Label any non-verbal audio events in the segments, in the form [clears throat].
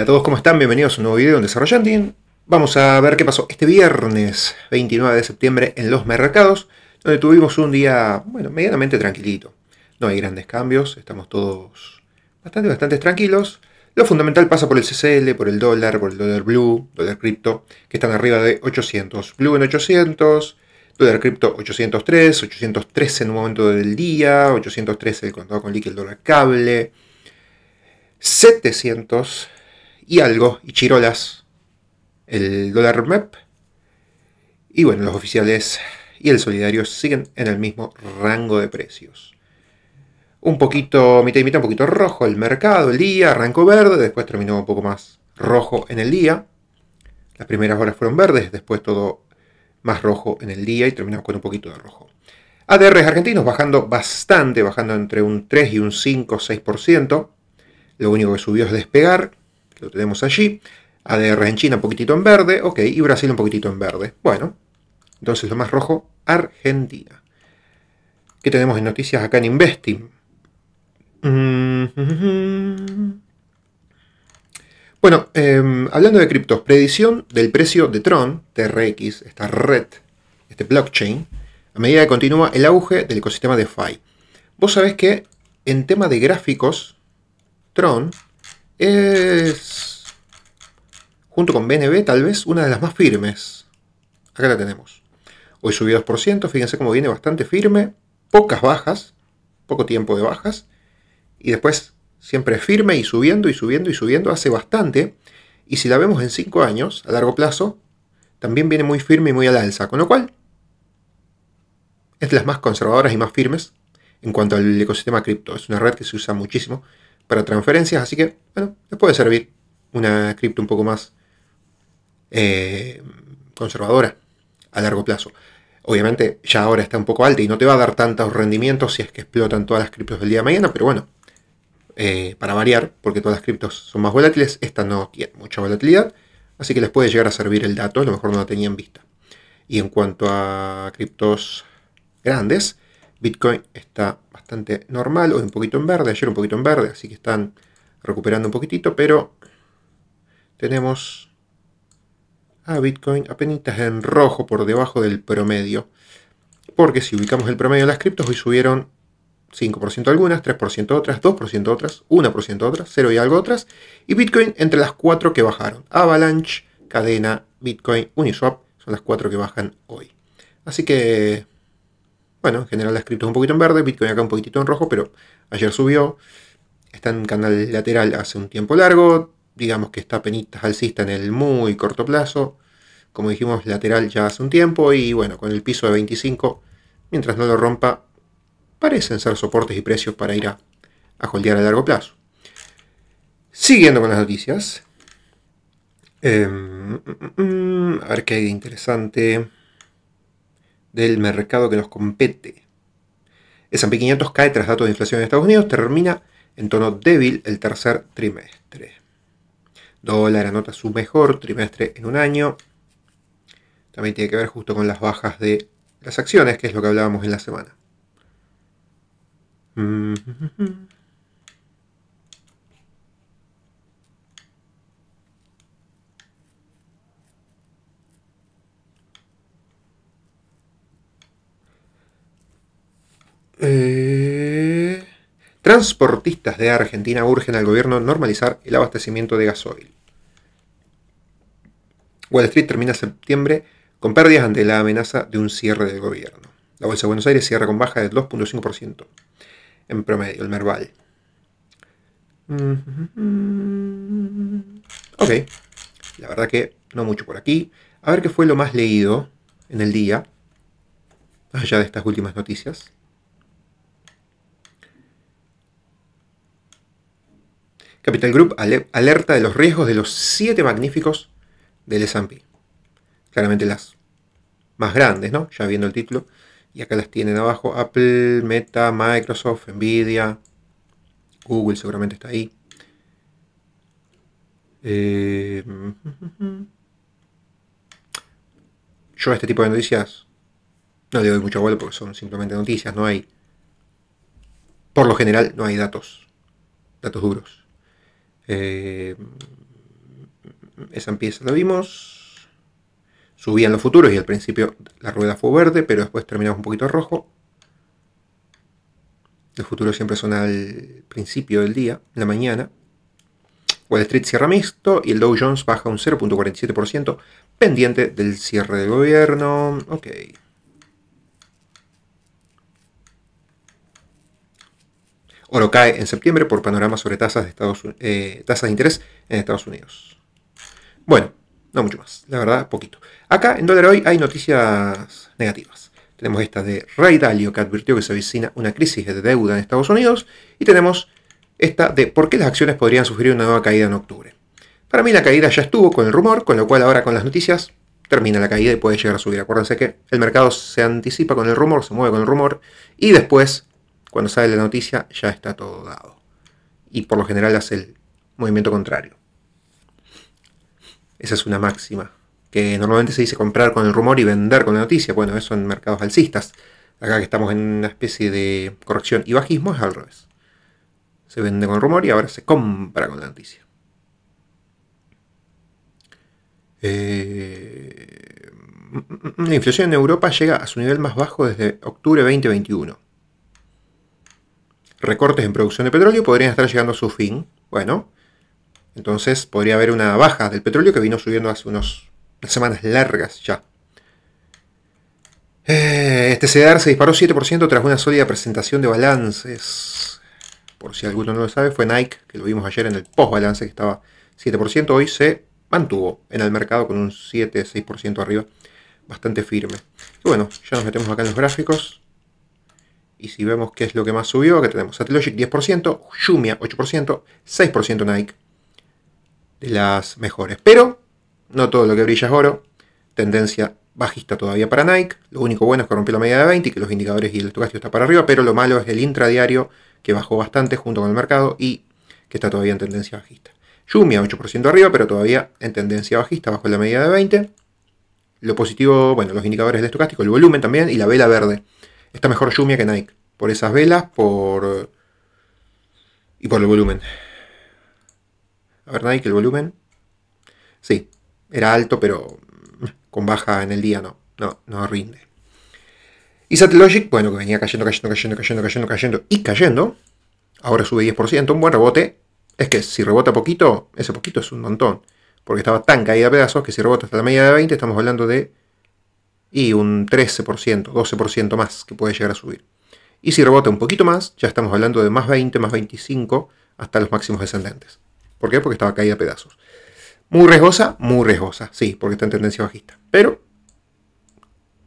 Hola a todos, ¿cómo están? Bienvenidos a un nuevo video en Desarrollanding. Vamos a ver qué pasó este viernes 29 de septiembre en los mercados, donde tuvimos un día, bueno, medianamente tranquilito. No hay grandes cambios, estamos todos bastante, bastante tranquilos. Lo fundamental pasa por el CCL, por el dólar, por el dólar blue, dólar cripto, que están arriba de 800. Blue en 800, dólar cripto 803, 813 en un momento del día, 813 el contado con líquido, el dólar cable, 700 y algo, y chirolas, el dólar map Y bueno, los oficiales y el solidario siguen en el mismo rango de precios. Un poquito, mitad y mitad, un poquito rojo el mercado, el día, arrancó verde, después terminó un poco más rojo en el día. Las primeras horas fueron verdes, después todo más rojo en el día y terminó con un poquito de rojo. ADRs argentinos bajando bastante, bajando entre un 3 y un 5, 6%. Lo único que subió es despegar lo tenemos allí. ADR en China un poquitito en verde, ok, y Brasil un poquitito en verde. Bueno, entonces lo más rojo, Argentina. ¿Qué tenemos en noticias acá en Investing? Mm. Bueno, em, hablando de criptos, predicción del precio de Tron, TRX, esta red, este blockchain, a medida que continúa el auge del ecosistema de DeFi. Vos sabés que en tema de gráficos, Tron es, junto con BNB, tal vez una de las más firmes. Acá la tenemos. Hoy subió 2%, fíjense cómo viene bastante firme, pocas bajas, poco tiempo de bajas, y después siempre firme y subiendo y subiendo y subiendo, hace bastante, y si la vemos en 5 años, a largo plazo, también viene muy firme y muy al alza, con lo cual es de las más conservadoras y más firmes en cuanto al ecosistema cripto. Es una red que se usa muchísimo para transferencias, así que, bueno, les puede servir una cripto un poco más eh, conservadora a largo plazo. Obviamente ya ahora está un poco alta y no te va a dar tantos rendimientos si es que explotan todas las criptos del día de mañana, pero bueno, eh, para variar, porque todas las criptos son más volátiles, esta no tiene mucha volatilidad, así que les puede llegar a servir el dato, a lo mejor no la tenían vista. Y en cuanto a criptos grandes, Bitcoin está bastante normal, hoy un poquito en verde, ayer un poquito en verde, así que están recuperando un poquitito, pero tenemos a Bitcoin apenas en rojo por debajo del promedio. Porque si ubicamos el promedio de las criptos, hoy subieron 5% algunas, 3% otras, 2% otras, 1% otras, 0 y algo otras. Y Bitcoin entre las 4 que bajaron. Avalanche, Cadena, Bitcoin, Uniswap son las 4 que bajan hoy. Así que bueno, en general las es un poquito en verde, Bitcoin acá un poquitito en rojo, pero ayer subió. Está en canal lateral hace un tiempo largo. Digamos que está penitas alcista en el muy corto plazo. Como dijimos, lateral ya hace un tiempo. Y bueno, con el piso de 25, mientras no lo rompa, parecen ser soportes y precios para ir a, a holdear a largo plazo. Siguiendo con las noticias. Em, mm, mm, mm, a ver qué hay de interesante del mercado que nos compete. Esa S&P 500 cae tras datos de inflación en Estados Unidos, termina en tono débil el tercer trimestre. Dólar anota su mejor trimestre en un año. También tiene que ver justo con las bajas de las acciones, que es lo que hablábamos en la semana. Mm, Eh, transportistas de Argentina urgen al gobierno normalizar el abastecimiento de gasoil. Wall Street termina septiembre con pérdidas ante la amenaza de un cierre del gobierno. La Bolsa de Buenos Aires cierra con baja del 2.5% en promedio, el Merval. Mm-hmm. Ok, la verdad que no mucho por aquí. A ver qué fue lo más leído en el día, allá de estas últimas noticias. Capital Group alerta de los riesgos de los siete magníficos del S&P. Claramente las más grandes, ¿no? Ya viendo el título. Y acá las tienen abajo Apple, Meta, Microsoft, Nvidia, Google seguramente está ahí. Eh, yo a este tipo de noticias no le doy mucho vuelo porque son simplemente noticias, no hay... Por lo general no hay datos, datos duros. Eh, esa pieza la vimos. Subían los futuros y al principio la rueda fue verde, pero después terminamos un poquito rojo. Los futuros siempre son al principio del día, la mañana. Wall Street cierra mixto y el Dow Jones baja un 0.47%, pendiente del cierre del gobierno. Ok. Oro cae en septiembre por panorama sobre tasas de, Estados, eh, tasas de interés en Estados Unidos. Bueno, no mucho más, la verdad, poquito. Acá en dólar hoy hay noticias negativas. Tenemos esta de Ray Dalio que advirtió que se avecina una crisis de deuda en Estados Unidos y tenemos esta de por qué las acciones podrían sufrir una nueva caída en octubre. Para mí la caída ya estuvo con el rumor, con lo cual ahora con las noticias termina la caída y puede llegar a subir. Acuérdense que el mercado se anticipa con el rumor, se mueve con el rumor y después cuando sale la noticia ya está todo dado. Y por lo general hace el movimiento contrario. Esa es una máxima. Que normalmente se dice comprar con el rumor y vender con la noticia. Bueno, eso en mercados alcistas. Acá que estamos en una especie de corrección y bajismo es al revés. Se vende con el rumor y ahora se compra con la noticia. Eh, mm, mm, mm, la inflación en Europa llega a su nivel más bajo desde octubre 2021 recortes en producción de petróleo podrían estar llegando a su fin. Bueno, entonces podría haber una baja del petróleo que vino subiendo hace unas semanas largas ya. Eh, este CDR se disparó 7% tras una sólida presentación de balances. Por si alguno no lo sabe, fue Nike, que lo vimos ayer en el post-balance, que estaba 7%. Hoy se mantuvo en el mercado con un 7-6% arriba, bastante firme. bueno, ya nos metemos acá en los gráficos. Y si vemos qué es lo que más subió, que tenemos Satellogic 10%, Yumia 8%, 6% Nike. De las mejores. Pero no todo lo que brilla es oro. Tendencia bajista todavía para Nike. Lo único bueno es que rompió la media de 20 y que los indicadores y el estocástico está para arriba. Pero lo malo es el intradiario que bajó bastante junto con el mercado y que está todavía en tendencia bajista. Yumia 8% arriba, pero todavía en tendencia bajista bajo la media de 20. Lo positivo, bueno, los indicadores del estocástico, el volumen también y la vela verde Está mejor Jumia que Nike. Por esas velas, por. y por el volumen. A ver, Nike, el volumen. Sí, era alto, pero mm, con baja en el día no. No, no rinde. Y Satellogic, bueno, que venía cayendo, cayendo, cayendo, cayendo, cayendo, cayendo y cayendo. Ahora sube 10%, un buen rebote. Es que si rebota poquito, ese poquito es un montón. Porque estaba tan caída a pedazos que si rebota hasta la media de 20, estamos hablando de y un 13%, 12% más que puede llegar a subir. Y si rebota un poquito más, ya estamos hablando de más 20, más 25 hasta los máximos descendentes. ¿Por qué? Porque estaba caída a pedazos. Muy riesgosa, muy riesgosa, sí, porque está en tendencia bajista. Pero,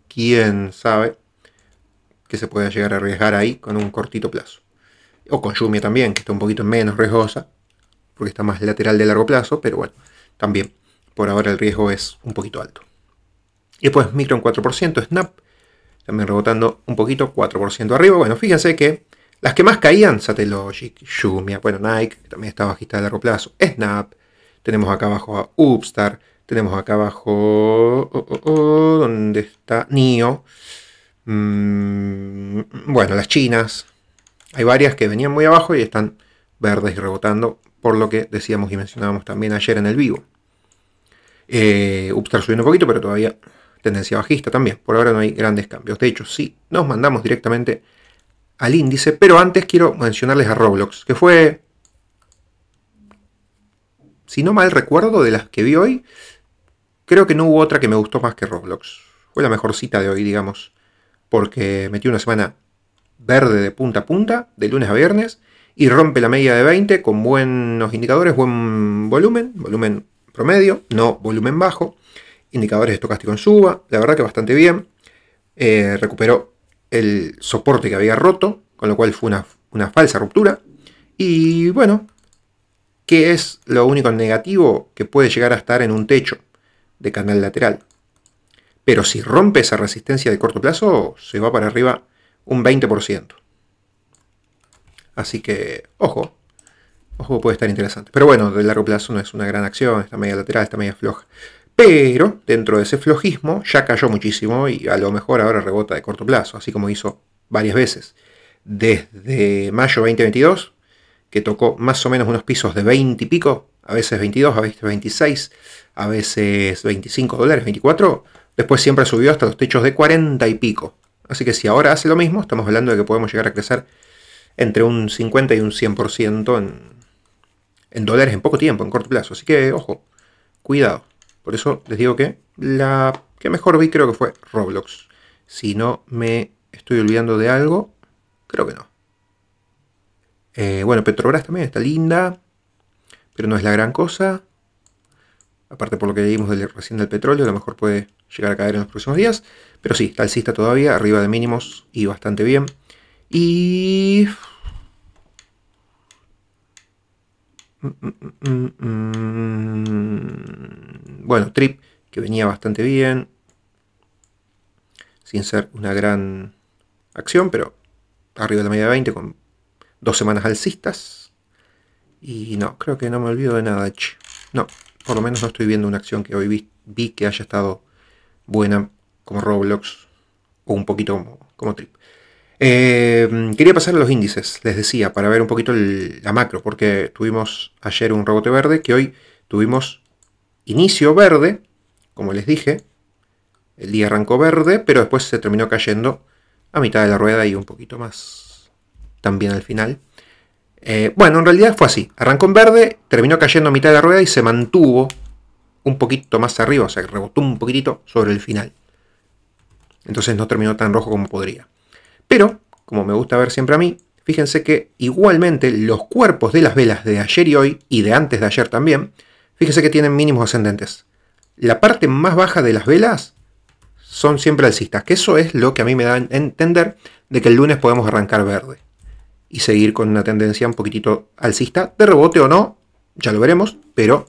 quién sabe que se puede llegar a arriesgar ahí con un cortito plazo. O con Yumi también, que está un poquito menos riesgosa, porque está más lateral de largo plazo, pero bueno, también por ahora el riesgo es un poquito alto. Y después Micron 4%, Snap también rebotando un poquito, 4% arriba. Bueno, fíjense que las que más caían, Satellogic, Yumia, bueno, Nike, también está bajista de largo plazo, Snap, tenemos acá abajo a Upstar. tenemos acá abajo, oh, oh, oh, ¿dónde está? NIO, mm, bueno, las chinas, hay varias que venían muy abajo y están verdes y rebotando, por lo que decíamos y mencionábamos también ayer en el vivo. Eh, Upstar subiendo un poquito, pero todavía tendencia bajista también. Por ahora no hay grandes cambios. De hecho, sí, nos mandamos directamente al índice, pero antes quiero mencionarles a Roblox, que fue, si no mal recuerdo, de las que vi hoy, creo que no hubo otra que me gustó más que Roblox. Fue la mejor cita de hoy, digamos, porque metió una semana verde de punta a punta, de lunes a viernes, y rompe la media de 20 con buenos indicadores, buen volumen, volumen promedio, no volumen bajo indicadores estocástico en suba, la verdad que bastante bien. Eh, recuperó el soporte que había roto, con lo cual fue una, falsa ruptura. Y bueno, ¿qué es lo único negativo que puede llegar a estar en un techo de canal lateral? Pero si rompe esa resistencia de corto plazo, se va para arriba un 20%. Así que, ojo, ojo puede estar interesante. Pero bueno, de largo plazo no es una gran acción, está media lateral, está media floja. Pero dentro de ese flojismo ya cayó muchísimo y a lo mejor ahora rebota de corto plazo, así como hizo varias veces. Desde mayo 2022, que tocó más o menos unos pisos de 20 y pico, a veces 22, a veces 26, a veces 25 dólares, 24, después siempre subió hasta los techos de 40 y pico. Así que si ahora hace lo mismo, estamos hablando de que podemos llegar a crecer entre un 50 y un 100% en, en dólares en poco tiempo, en corto plazo. Así que, ojo, cuidado. Por eso les digo que la que mejor vi creo que fue Roblox. Si no me estoy olvidando de algo, creo que no. Eh, bueno, Petrobras también está linda, pero no es la gran cosa. Aparte por lo que leímos del, recién del petróleo, a lo mejor puede llegar a caer en los próximos días. Pero sí, alcista todavía, arriba de mínimos y bastante bien. Y Mm, mm, mm, bueno, Trip, que venía bastante bien. Sin ser una gran acción, pero arriba de la media de 20 con dos semanas alcistas. Y no, creo que no me olvido de nada. No, por lo menos no estoy viendo una acción que hoy vi, que haya estado buena como Roblox o un poquito como Trip. Eh, quería pasar a los índices, les decía, para ver un poquito la macro, porque tuvimos ayer un rebote verde, que hoy tuvimos inicio verde, como les dije, el día arrancó verde, pero después se terminó cayendo a mitad de la rueda y un poquito más también al final. Eh, bueno, en realidad fue así, arrancó en verde, terminó cayendo a mitad de la rueda y se mantuvo un poquito más arriba, o sea, rebotó un poquitito sobre el final. Entonces no terminó tan rojo como podría. Pero, como me gusta ver siempre a mí, fíjense que igualmente los cuerpos de las velas de ayer y hoy, y de antes de ayer también, fíjense que tienen mínimos ascendentes. La parte más baja de las velas son siempre alcistas, que eso es lo que a mí me da a entender de que el lunes podemos arrancar verde y seguir con una tendencia un poquitito alcista, de rebote o no, ya lo veremos, pero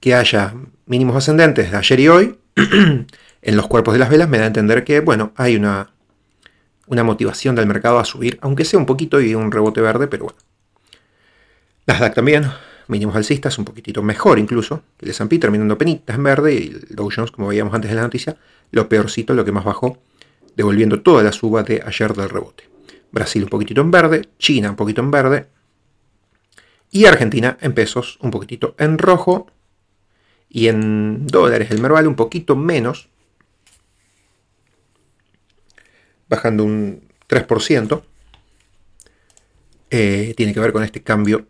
que haya mínimos ascendentes de ayer y hoy [clears throat] en los cuerpos de las velas me da a entender que, bueno, hay una una motivación del mercado a subir, aunque sea un poquito y un rebote verde, pero bueno. Nasdaq también, mínimos alcistas, un poquitito mejor incluso. El S&P terminando penitas en verde y el Dow Jones, como veíamos antes de la noticia, lo peorcito, lo que más bajó, devolviendo toda la suba de ayer del rebote. Brasil un poquitito en verde, China un poquito en verde y Argentina en pesos un poquitito en rojo y en dólares el Merval un poquito menos, bajando un 3%. Eh, tiene que ver con este cambio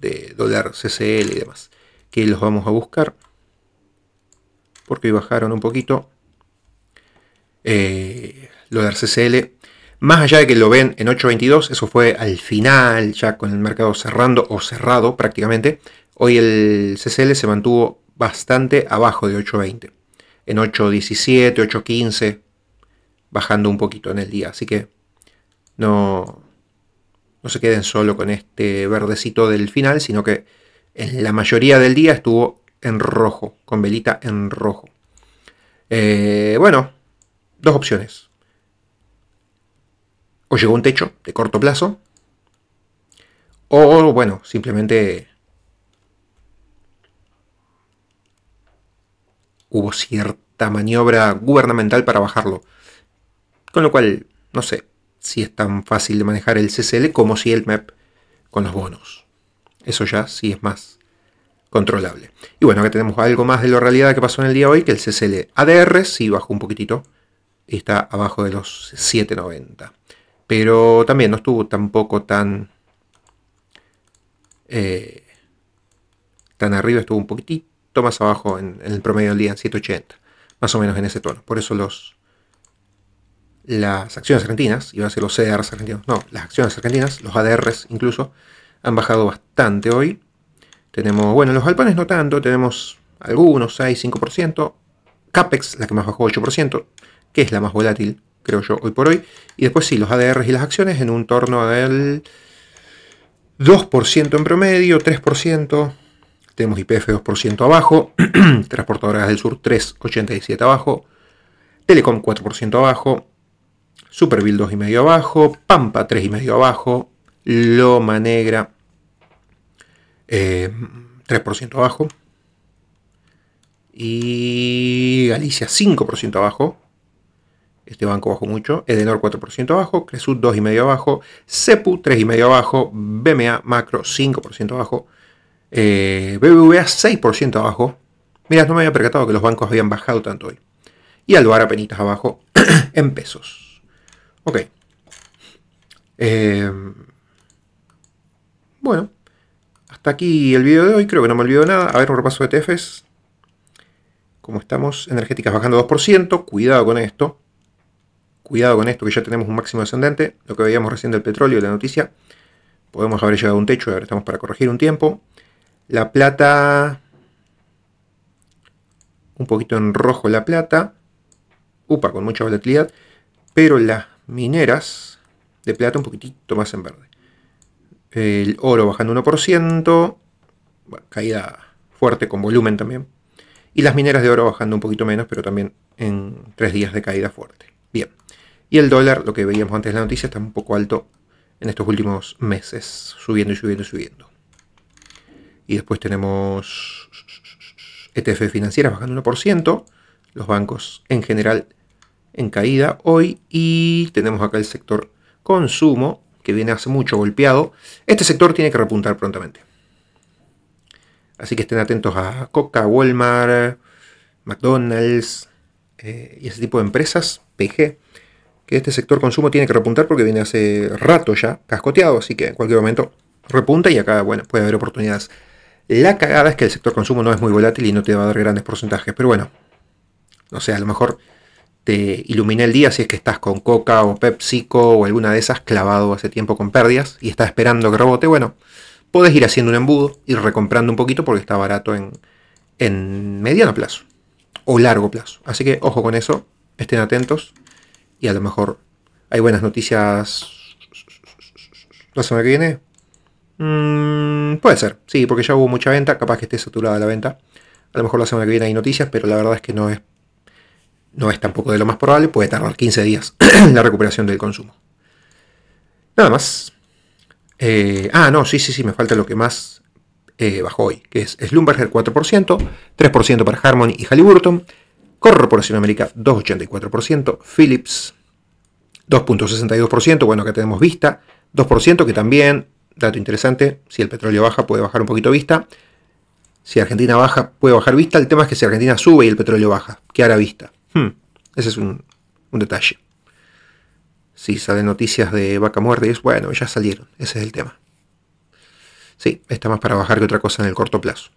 de dólar CCL y demás. Que los vamos a buscar. Porque bajaron un poquito. Eh, dólar CCL. Más allá de que lo ven en 8.22, eso fue al final, ya con el mercado cerrando o cerrado prácticamente. Hoy el CCL se mantuvo bastante abajo de 8.20. En 8.17, 8.15, bajando un poquito en el día. Así que no, no se queden solo con este verdecito del final, sino que en la mayoría del día estuvo en rojo, con velita en rojo. Eh, bueno, dos opciones. O llegó un techo de corto plazo, o bueno, simplemente hubo cierta maniobra gubernamental para bajarlo. Con lo cual, no sé si es tan fácil de manejar el CCL como si el MEP con los bonos. Eso ya sí es más controlable. Y bueno, acá tenemos algo más de la realidad que pasó en el día de hoy, que el CCL ADR sí bajó un poquitito y está abajo de los 7.90. Pero también no estuvo tampoco tan... Eh, tan arriba, estuvo un poquitito más abajo en, el promedio del día, 7.80. Más o menos en ese tono. Por eso los las acciones argentinas, iba a ser los CDRs argentinos, no, las acciones argentinas, los ADRs incluso, han bajado bastante hoy. Tenemos, bueno, los alpanes no tanto, tenemos algunos 6, 5%, CAPEX, la que más bajó 8%, que es la más volátil, creo yo, hoy por hoy. Y después sí, los ADRs y las acciones en un torno del 2% en promedio, 3%. Tenemos IPF 2% abajo, [clears throat] Transportadoras del Sur 3,87 abajo, Telecom 4% abajo, Superville 2,5 abajo, Pampa 3,5 abajo, Loma Negra 3% eh, abajo y Galicia 5% abajo. Este banco bajó mucho. Edenor 4% abajo, Cresud 2,5 abajo, Cepu 3,5 abajo, BMA Macro 5% abajo, eh, BBVA 6% abajo. Mirad, no me había percatado que los bancos habían bajado tanto hoy. Y a penitas abajo [clears throat] en pesos. Ok. Eh, bueno, hasta aquí el video de hoy. Creo que no me olvido nada. A ver, un repaso de ETFs Como estamos, energéticas bajando 2%. Cuidado con esto. Cuidado con esto, que ya tenemos un máximo ascendente. Lo que veíamos recién del petróleo y la noticia. Podemos haber llegado a un techo ahora estamos para corregir un tiempo. La plata. Un poquito en rojo la plata. Upa, con mucha volatilidad. Pero la mineras de plata un poquitito más en verde. El oro bajando 1%, caída fuerte con volumen también. Y las mineras de oro bajando un poquito menos, pero también en tres días de caída fuerte. Bien. Y el dólar, lo que veíamos antes la noticia, está un poco alto en estos últimos meses, subiendo y subiendo y subiendo. Y después tenemos ETF financieras bajando 1%, los bancos en general en caída hoy y tenemos acá el sector consumo que viene hace mucho golpeado. Este sector tiene que repuntar prontamente. Así que estén atentos a Coca, Walmart, McDonald's eh, y ese tipo de empresas, PG, que este sector consumo tiene que repuntar porque viene hace rato ya cascoteado, así que en cualquier momento repunta y acá bueno, puede haber oportunidades. La cagada es que el sector consumo no es muy volátil y no te va a dar grandes porcentajes, pero bueno, no sé, sea, a lo mejor te ilumina el día si es que estás con Coca o PepsiCo o alguna de esas clavado hace tiempo con pérdidas y estás esperando que rebote, bueno, puedes ir haciendo un embudo, y recomprando un poquito porque está barato en, en mediano plazo o largo plazo. Así que ojo con eso, estén atentos y a lo mejor hay buenas noticias la semana que viene. Mm, puede ser, sí, porque ya hubo mucha venta, capaz que esté saturada la venta. A lo mejor la semana que viene hay noticias, pero la verdad es que no es no es tampoco de lo más probable, puede tardar 15 días [clears throat] la recuperación del consumo. Nada más. Eh, ah, no, sí, sí, sí, me falta lo que más eh, bajó hoy, que es Slumberger 4%, 3% para Harmony y Halliburton, Corporación América 2,84%, Philips 2,62%, bueno, acá tenemos Vista 2%, que también, dato interesante, si el petróleo baja puede bajar un poquito Vista, si Argentina baja puede bajar Vista, el tema es que si Argentina sube y el petróleo baja, ¿qué hará Vista? Ese es un, detalle. Si salen noticias de vaca muerta es bueno, ya salieron. Ese es el tema. Sí, está más para bajar que otra cosa en el corto plazo.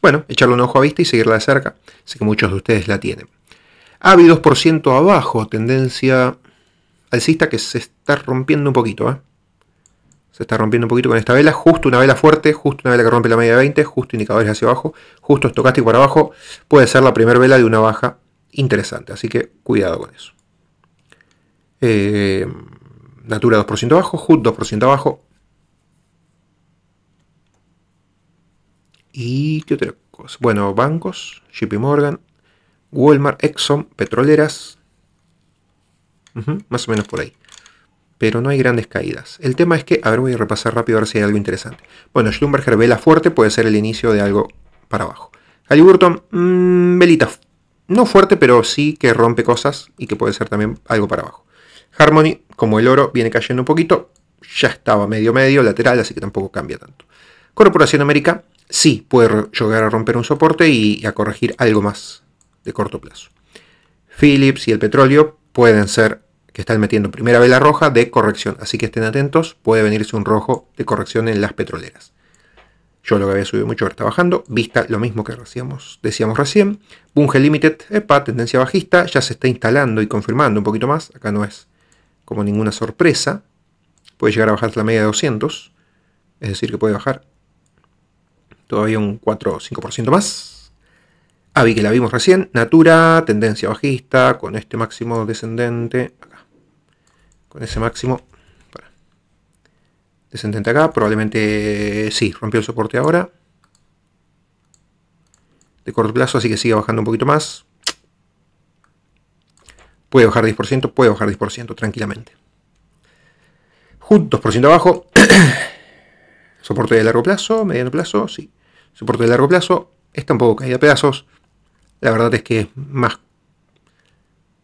Bueno, echarle un ojo a vista y seguirla de cerca. Sé que muchos de ustedes la tienen. AVI 2% abajo, tendencia alcista que se está rompiendo un poquito. ¿eh? Se está rompiendo un poquito con esta vela. Justo una vela fuerte, justo una vela que rompe la media de 20, justo indicadores hacia abajo, justo estocástico para abajo. Puede ser la primera vela de una baja interesante, así que cuidado con eso. Eh, Natura 2% abajo, HUD 2% abajo. ¿Y qué otra cosa? Bueno, bancos, JP Morgan, Walmart, Exxon, petroleras. más o menos por ahí. Pero no hay grandes caídas. El tema es que, a ver, voy a repasar rápido a ver si hay algo interesante. Bueno, Schlumberger vela fuerte, puede ser el inicio de algo para abajo. Halliburton, mmm, velita no fuerte, pero sí que rompe cosas y que puede ser también algo para abajo. Harmony, como el oro, viene cayendo un poquito, ya estaba medio medio, lateral, así que tampoco cambia tanto. Corporación América sí puede llegar a romper un soporte y, a corregir algo más de corto plazo. Philips y el petróleo pueden ser que están metiendo primera vela roja de corrección, así que estén atentos, puede venirse un rojo de corrección en las petroleras yo lo que había subido mucho, ahora está bajando. Vista, lo mismo que decíamos, decíamos recién. Bunge Limited, EPA, tendencia bajista, ya se está instalando y confirmando un poquito más. Acá no es como ninguna sorpresa. Puede llegar a bajar la media de 200, es decir, que puede bajar todavía un 4 o 5% más. Avi, que la vimos recién, Natura, tendencia bajista, con este máximo descendente, con ese máximo se intenta acá. Probablemente eh, sí, rompió el soporte ahora. De corto plazo, así que sigue bajando un poquito más. Puede bajar 10%, puede bajar 10% tranquilamente. por 2% abajo. [clears throat] soporte de largo plazo, mediano plazo, sí. Soporte de largo plazo. es tampoco caída a pedazos. La verdad es que es más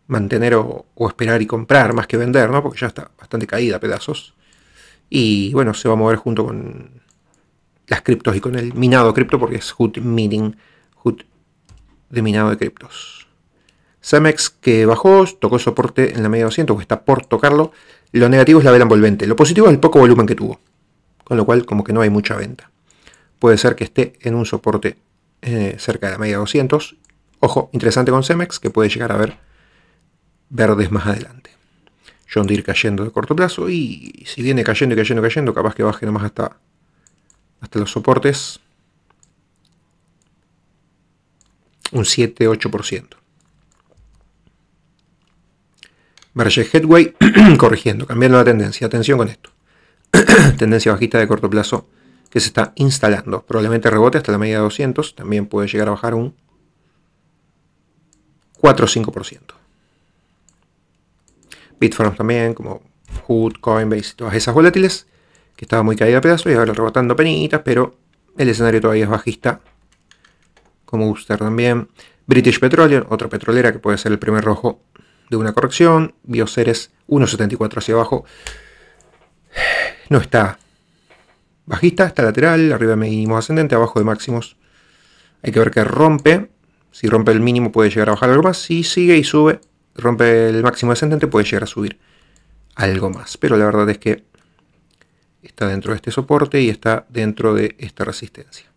mantener o, esperar y comprar más que vender, ¿no? Porque ya está bastante caída a pedazos. Y bueno, se va a mover junto con las criptos y con el minado cripto porque es hoot mining, hoot de minado de criptos. Cemex que bajó, tocó soporte en la media 200 o está por tocarlo. Lo negativo es la vela envolvente. Lo positivo es el poco volumen que tuvo. Con lo cual como que no hay mucha venta. Puede ser que esté en un soporte eh, cerca de la media 200. Ojo, interesante con Cemex que puede llegar a ver verdes más adelante. John Deere cayendo de corto plazo y si viene cayendo y cayendo y cayendo, capaz que baje nomás hasta, hasta los soportes un 7-8%. Marge Headway [clears throat] corrigiendo, cambiando la tendencia. Atención con esto. [clears throat] tendencia bajista de corto plazo que se está instalando. Probablemente rebote hasta la media de 200. También puede llegar a bajar un 4 5%. Bitfarms también, como Hood, Coinbase, todas esas volátiles, que estaba muy caída a pedazos y ahora rebotando penitas, pero el escenario todavía es bajista, como Booster también. British Petroleum, otra petrolera que puede ser el primer rojo de una corrección. Bioseres, 1.74 hacia abajo. No está bajista, está lateral, arriba de mínimos ascendente, abajo de máximos. Hay que ver que rompe. Si rompe el mínimo puede llegar a bajar algo más. Si sigue y sube, rompe el máximo descendente puede llegar a subir algo más. Pero la verdad es que está dentro de este soporte y está dentro de esta resistencia.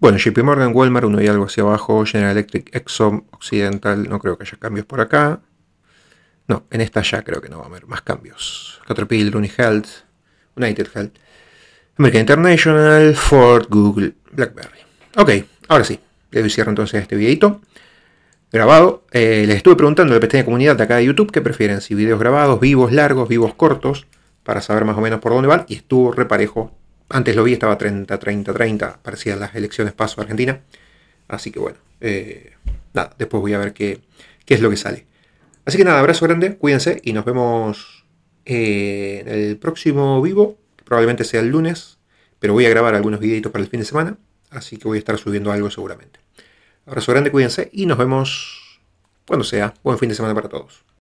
Bueno, JP Morgan, Walmart, uno y algo hacia abajo, General Electric, Exxon, Occidental, no creo que haya cambios por acá. No, en esta ya creo que no va a haber más cambios. Caterpillar, UniHealth, United Health, American International, Ford, Google, BlackBerry. Ok, ahora sí, le doy cierre entonces a este videito grabado. Eh, les estuve preguntando a la pequeña comunidad de acá de YouTube qué prefieren, si videos grabados, vivos largos, vivos cortos, para saber más o menos por dónde van, y estuvo reparejo. Antes lo vi, estaba 30, 30, 30, parecían las elecciones paso Argentina. Así que bueno, eh, nada, después voy a ver qué, qué es lo que sale. Así que nada, abrazo grande, cuídense y nos vemos en eh, el próximo vivo, probablemente sea el lunes, pero voy a grabar algunos videitos para el fin de semana, así que voy a estar subiendo algo seguramente. Abrazo grande, cuídense y nos vemos cuando sea. Buen fin de semana para todos.